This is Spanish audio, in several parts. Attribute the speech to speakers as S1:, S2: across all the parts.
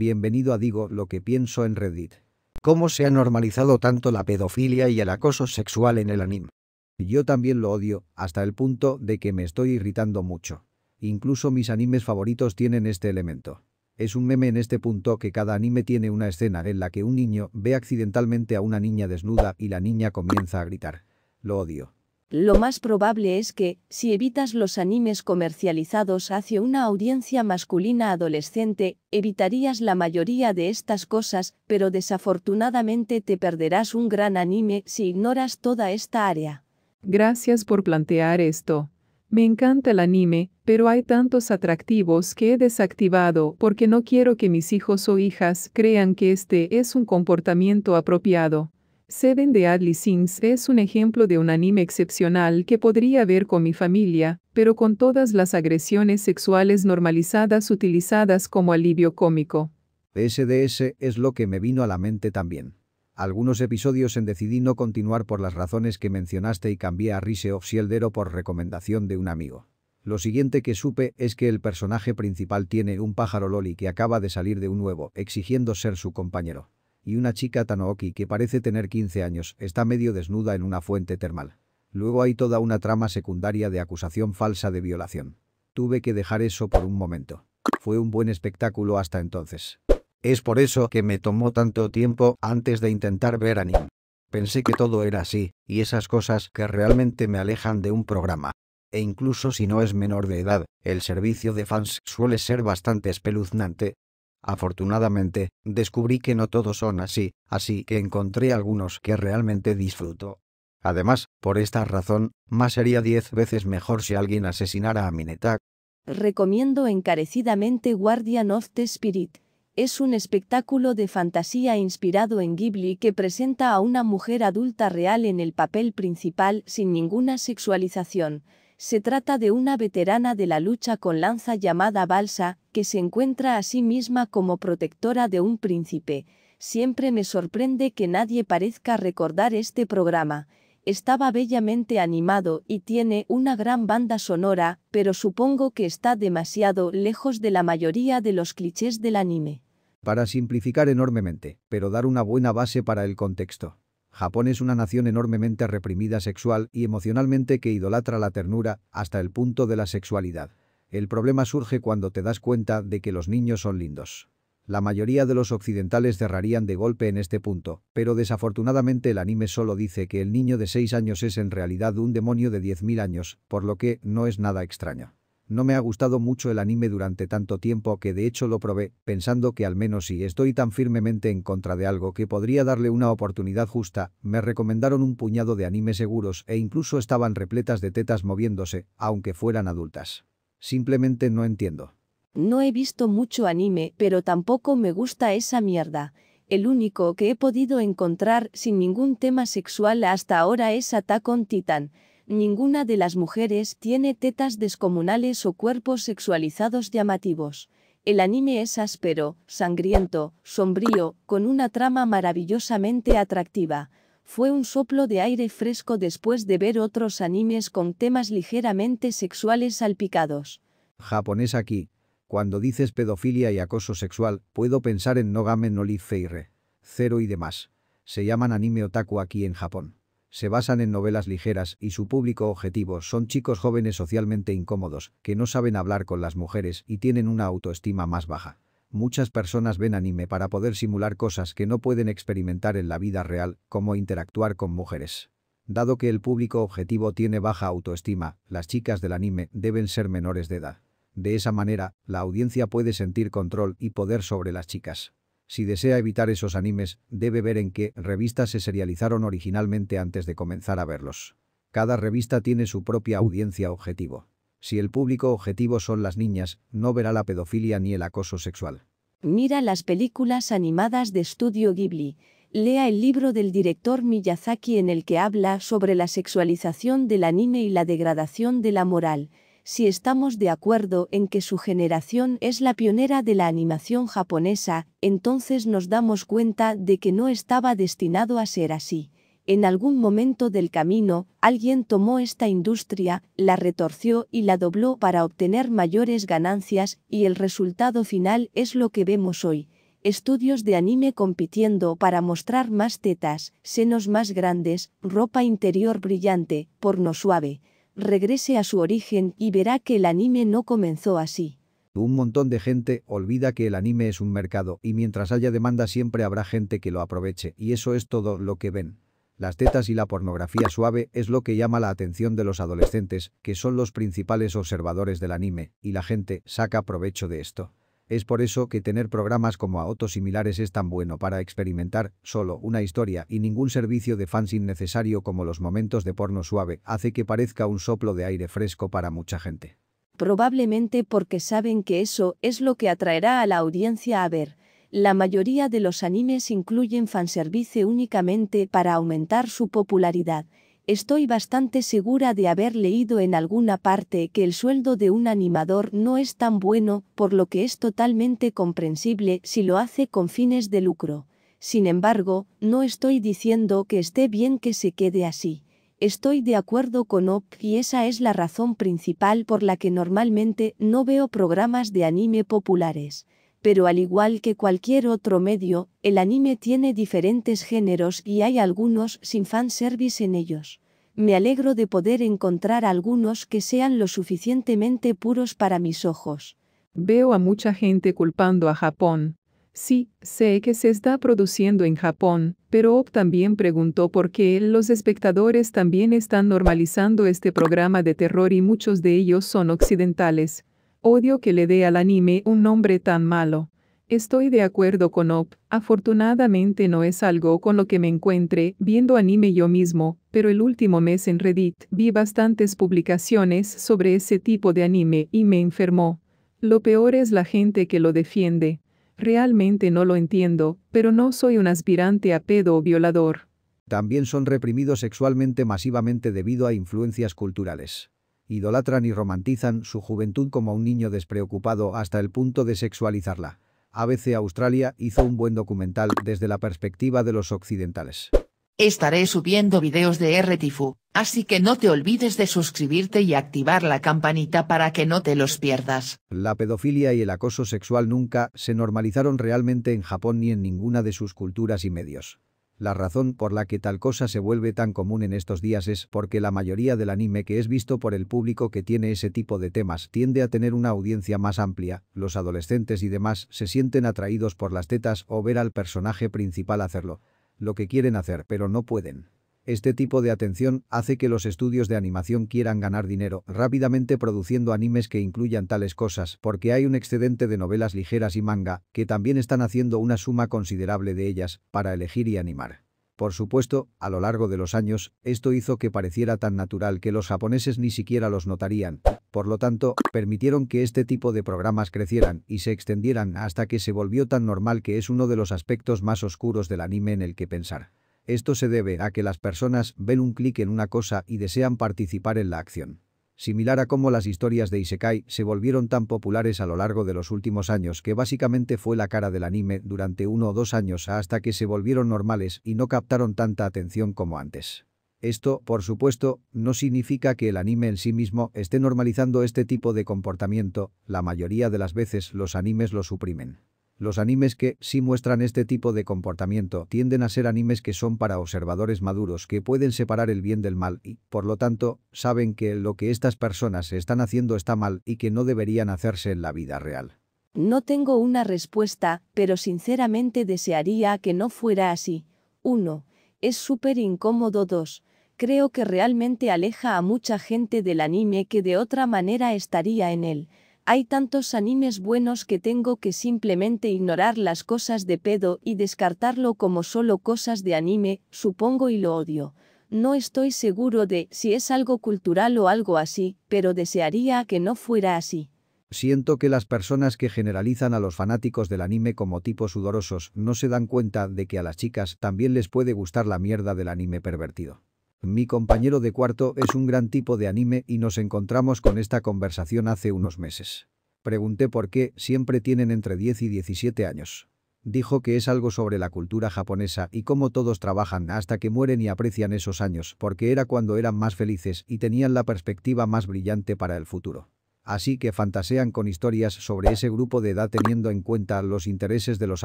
S1: Bienvenido a Digo lo que pienso en Reddit. ¿Cómo se ha normalizado tanto la pedofilia y el acoso sexual en el anime? Yo también lo odio, hasta el punto de que me estoy irritando mucho. Incluso mis animes favoritos tienen este elemento. Es un meme en este punto que cada anime tiene una escena en la que un niño ve accidentalmente a una niña desnuda y la niña comienza a gritar. Lo odio.
S2: Lo más probable es que, si evitas los animes comercializados hacia una audiencia masculina adolescente, evitarías la mayoría de estas cosas, pero desafortunadamente te perderás un gran anime
S3: si ignoras toda esta área. Gracias por plantear esto. Me encanta el anime, pero hay tantos atractivos que he desactivado porque no quiero que mis hijos o hijas crean que este es un comportamiento apropiado. Seven de Adley Sims es un ejemplo de un anime excepcional que podría ver con mi familia, pero con todas las agresiones sexuales normalizadas utilizadas como alivio cómico.
S1: SDS es lo que me vino a la mente también. Algunos episodios en decidí no continuar por las razones que mencionaste y cambié a Rise of Sieldero por recomendación de un amigo. Lo siguiente que supe es que el personaje principal tiene un pájaro loli que acaba de salir de un huevo, exigiendo ser su compañero y una chica Tanooki que parece tener 15 años está medio desnuda en una fuente termal. Luego hay toda una trama secundaria de acusación falsa de violación. Tuve que dejar eso por un momento. Fue un buen espectáculo hasta entonces. Es por eso que me tomó tanto tiempo antes de intentar ver a anime. Pensé que todo era así, y esas cosas que realmente me alejan de un programa. E incluso si no es menor de edad, el servicio de fans suele ser bastante espeluznante, Afortunadamente, descubrí que no todos son así, así que encontré algunos que realmente disfruto. Además, por esta razón, más sería diez veces mejor si alguien asesinara a Minetak.
S2: Recomiendo encarecidamente Guardian of the Spirit. Es un espectáculo de fantasía inspirado en Ghibli que presenta a una mujer adulta real en el papel principal sin ninguna sexualización. Se trata de una veterana de la lucha con lanza llamada Balsa, que se encuentra a sí misma como protectora de un príncipe. Siempre me sorprende que nadie parezca recordar este programa. Estaba bellamente animado y tiene una gran banda sonora, pero supongo que está demasiado lejos de la mayoría de los clichés del anime.
S1: Para simplificar enormemente, pero dar una buena base para el contexto. Japón es una nación enormemente reprimida sexual y emocionalmente que idolatra la ternura hasta el punto de la sexualidad. El problema surge cuando te das cuenta de que los niños son lindos. La mayoría de los occidentales cerrarían de golpe en este punto, pero desafortunadamente el anime solo dice que el niño de 6 años es en realidad un demonio de 10.000 años, por lo que no es nada extraño. No me ha gustado mucho el anime durante tanto tiempo que de hecho lo probé, pensando que al menos si estoy tan firmemente en contra de algo que podría darle una oportunidad justa, me recomendaron un puñado de animes seguros e incluso estaban repletas de tetas moviéndose, aunque fueran adultas. Simplemente no entiendo.
S2: No he visto mucho anime, pero tampoco me gusta esa mierda. El único que he podido encontrar sin ningún tema sexual hasta ahora es Attack on Titan. Ninguna de las mujeres tiene tetas descomunales o cuerpos sexualizados llamativos. El anime es áspero, sangriento, sombrío, con una trama maravillosamente atractiva. Fue un soplo de aire fresco después de ver otros animes con temas ligeramente sexuales salpicados.
S1: Japonés aquí. Cuando dices pedofilia y acoso sexual, puedo pensar en Nogame no Feire, Cero y demás. Se llaman anime otaku aquí en Japón se basan en novelas ligeras y su público objetivo son chicos jóvenes socialmente incómodos, que no saben hablar con las mujeres y tienen una autoestima más baja. Muchas personas ven anime para poder simular cosas que no pueden experimentar en la vida real, como interactuar con mujeres. Dado que el público objetivo tiene baja autoestima, las chicas del anime deben ser menores de edad. De esa manera, la audiencia puede sentir control y poder sobre las chicas. Si desea evitar esos animes, debe ver en qué revistas se serializaron originalmente antes de comenzar a verlos. Cada revista tiene su propia audiencia objetivo. Si el público objetivo son las niñas, no verá la pedofilia ni el acoso sexual.
S2: Mira las películas animadas de Studio Ghibli. Lea el libro del director Miyazaki en el que habla sobre la sexualización del anime y la degradación de la moral si estamos de acuerdo en que su generación es la pionera de la animación japonesa, entonces nos damos cuenta de que no estaba destinado a ser así. En algún momento del camino, alguien tomó esta industria, la retorció y la dobló para obtener mayores ganancias, y el resultado final es lo que vemos hoy. Estudios de anime compitiendo para mostrar más tetas, senos más grandes, ropa interior brillante, porno suave regrese a su origen y verá que el anime no comenzó así.
S1: Un montón de gente olvida que el anime es un mercado y mientras haya demanda siempre habrá gente que lo aproveche y eso es todo lo que ven. Las tetas y la pornografía suave es lo que llama la atención de los adolescentes, que son los principales observadores del anime, y la gente saca provecho de esto. Es por eso que tener programas como AOTO similares es tan bueno para experimentar solo una historia y ningún servicio de fans innecesario como los momentos de porno suave hace que parezca un soplo de aire fresco para mucha gente.
S2: Probablemente porque saben que eso es lo que atraerá a la audiencia a ver. La mayoría de los animes incluyen fanservice únicamente para aumentar su popularidad Estoy bastante segura de haber leído en alguna parte que el sueldo de un animador no es tan bueno, por lo que es totalmente comprensible si lo hace con fines de lucro. Sin embargo, no estoy diciendo que esté bien que se quede así. Estoy de acuerdo con OP y esa es la razón principal por la que normalmente no veo programas de anime populares pero al igual que cualquier otro medio, el anime tiene diferentes géneros y hay algunos sin fanservice en ellos me alegro de poder encontrar algunos que sean lo suficientemente
S3: puros para mis ojos. Veo a mucha gente culpando a Japón. Sí, sé que se está produciendo en Japón, pero Op también preguntó por qué los espectadores también están normalizando este programa de terror y muchos de ellos son occidentales. Odio que le dé al anime un nombre tan malo. Estoy de acuerdo con Op, afortunadamente no es algo con lo que me encuentre viendo anime yo mismo, pero el último mes en Reddit vi bastantes publicaciones sobre ese tipo de anime y me enfermó. Lo peor es la gente que lo defiende. Realmente no lo entiendo, pero no soy un aspirante a pedo o violador.
S1: También son reprimidos sexualmente masivamente debido a influencias culturales idolatran y romantizan su juventud como un niño despreocupado hasta el punto de sexualizarla. ABC Australia hizo un buen documental desde la perspectiva de los occidentales.
S3: Estaré subiendo videos de RTFU, así que no te olvides de suscribirte y activar la campanita
S1: para que no te los pierdas. La pedofilia y el acoso sexual nunca se normalizaron realmente en Japón ni en ninguna de sus culturas y medios. La razón por la que tal cosa se vuelve tan común en estos días es porque la mayoría del anime que es visto por el público que tiene ese tipo de temas tiende a tener una audiencia más amplia, los adolescentes y demás se sienten atraídos por las tetas o ver al personaje principal hacerlo, lo que quieren hacer pero no pueden. Este tipo de atención hace que los estudios de animación quieran ganar dinero rápidamente produciendo animes que incluyan tales cosas, porque hay un excedente de novelas ligeras y manga, que también están haciendo una suma considerable de ellas, para elegir y animar. Por supuesto, a lo largo de los años, esto hizo que pareciera tan natural que los japoneses ni siquiera los notarían. Por lo tanto, permitieron que este tipo de programas crecieran y se extendieran hasta que se volvió tan normal que es uno de los aspectos más oscuros del anime en el que pensar. Esto se debe a que las personas ven un clic en una cosa y desean participar en la acción. Similar a cómo las historias de Isekai se volvieron tan populares a lo largo de los últimos años que básicamente fue la cara del anime durante uno o dos años hasta que se volvieron normales y no captaron tanta atención como antes. Esto, por supuesto, no significa que el anime en sí mismo esté normalizando este tipo de comportamiento, la mayoría de las veces los animes lo suprimen. Los animes que sí muestran este tipo de comportamiento tienden a ser animes que son para observadores maduros que pueden separar el bien del mal y, por lo tanto, saben que lo que estas personas están haciendo está mal y que no deberían hacerse en la vida real.
S2: No tengo una respuesta, pero sinceramente desearía que no fuera así. 1. Es súper incómodo 2. Creo que realmente aleja a mucha gente del anime que de otra manera estaría en él. Hay tantos animes buenos que tengo que simplemente ignorar las cosas de pedo y descartarlo como solo cosas de anime, supongo y lo odio. No estoy seguro de si es algo cultural o algo así, pero desearía que no fuera así.
S1: Siento que las personas que generalizan a los fanáticos del anime como tipos sudorosos no se dan cuenta de que a las chicas también les puede gustar la mierda del anime pervertido. Mi compañero de cuarto es un gran tipo de anime y nos encontramos con esta conversación hace unos meses. Pregunté por qué siempre tienen entre 10 y 17 años. Dijo que es algo sobre la cultura japonesa y cómo todos trabajan hasta que mueren y aprecian esos años porque era cuando eran más felices y tenían la perspectiva más brillante para el futuro. Así que fantasean con historias sobre ese grupo de edad teniendo en cuenta los intereses de los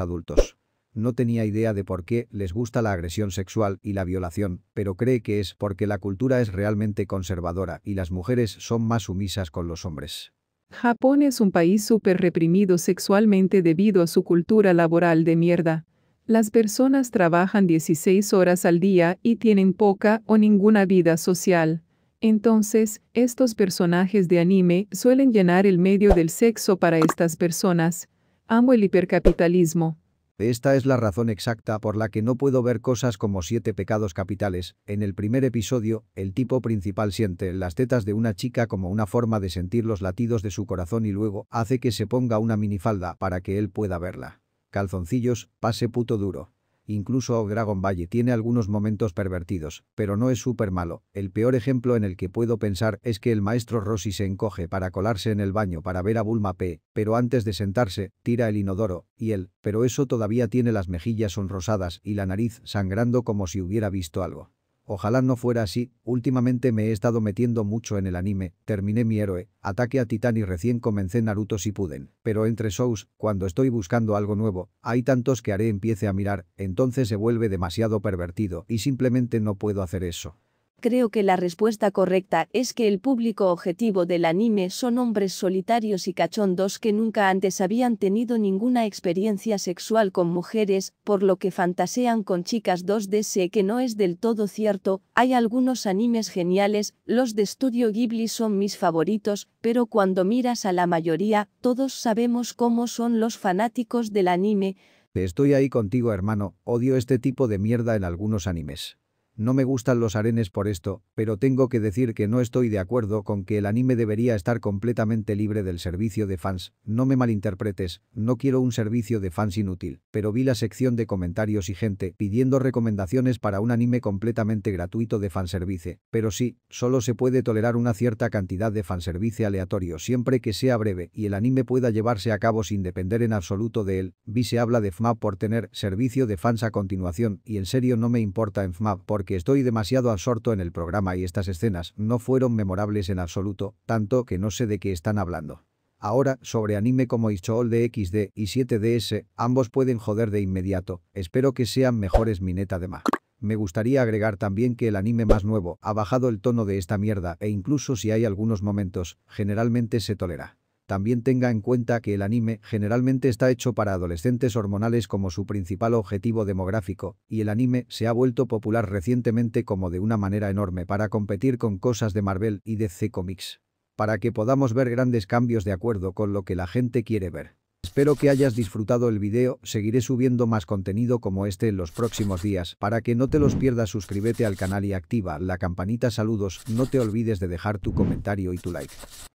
S1: adultos. No tenía idea de por qué les gusta la agresión sexual y la violación, pero cree que es porque la cultura es realmente conservadora y las mujeres son más sumisas con los hombres.
S3: Japón es un país súper reprimido sexualmente debido a su cultura laboral de mierda. Las personas trabajan 16 horas al día y tienen poca o ninguna vida social. Entonces, estos personajes de anime suelen llenar el medio del sexo para estas personas. Amo el hipercapitalismo.
S1: Esta es la razón exacta por la que no puedo ver cosas como siete pecados capitales. En el primer episodio, el tipo principal siente las tetas de una chica como una forma de sentir los latidos de su corazón y luego hace que se ponga una minifalda para que él pueda verla. Calzoncillos, pase puto duro. Incluso Dragon Valley tiene algunos momentos pervertidos, pero no es súper malo. El peor ejemplo en el que puedo pensar es que el maestro Rossi se encoge para colarse en el baño para ver a Bulma P, pero antes de sentarse, tira el inodoro, y él, pero eso todavía tiene las mejillas sonrosadas y la nariz sangrando como si hubiera visto algo. Ojalá no fuera así, últimamente me he estado metiendo mucho en el anime, terminé mi héroe, ataque a Titán y recién comencé Naruto si puden. Pero entre shows, cuando estoy buscando algo nuevo, hay tantos que haré empiece a mirar, entonces se vuelve demasiado pervertido y simplemente no puedo hacer eso.
S2: Creo que la respuesta correcta es que el público objetivo del anime son hombres solitarios y cachondos que nunca antes habían tenido ninguna experiencia sexual con mujeres, por lo que fantasean con chicas 2D. Sé que no es del todo cierto, hay algunos animes geniales, los de Studio Ghibli son mis favoritos, pero cuando miras a la mayoría, todos sabemos cómo son los fanáticos del anime.
S1: Estoy ahí contigo hermano, odio este tipo de mierda en algunos animes. No me gustan los arenes por esto, pero tengo que decir que no estoy de acuerdo con que el anime debería estar completamente libre del servicio de fans. No me malinterpretes, no quiero un servicio de fans inútil, pero vi la sección de comentarios y gente pidiendo recomendaciones para un anime completamente gratuito de fanservice. Pero sí, solo se puede tolerar una cierta cantidad de fanservice aleatorio siempre que sea breve y el anime pueda llevarse a cabo sin depender en absoluto de él. Vi se habla de FMAP por tener servicio de fans a continuación y en serio no me importa en FMAP porque que estoy demasiado absorto en el programa y estas escenas no fueron memorables en absoluto, tanto que no sé de qué están hablando. Ahora, sobre anime como show de XD y 7DS, ambos pueden joder de inmediato, espero que sean mejores Mineta de ma. Me gustaría agregar también que el anime más nuevo ha bajado el tono de esta mierda e incluso si hay algunos momentos, generalmente se tolera. También tenga en cuenta que el anime generalmente está hecho para adolescentes hormonales como su principal objetivo demográfico, y el anime se ha vuelto popular recientemente como de una manera enorme para competir con cosas de Marvel y DC Comics. Para que podamos ver grandes cambios de acuerdo con lo que la gente quiere ver. Espero que hayas disfrutado el video, seguiré subiendo más contenido como este en los próximos días. Para que no te los pierdas suscríbete al canal y activa la campanita saludos, no te olvides de dejar tu comentario y tu like.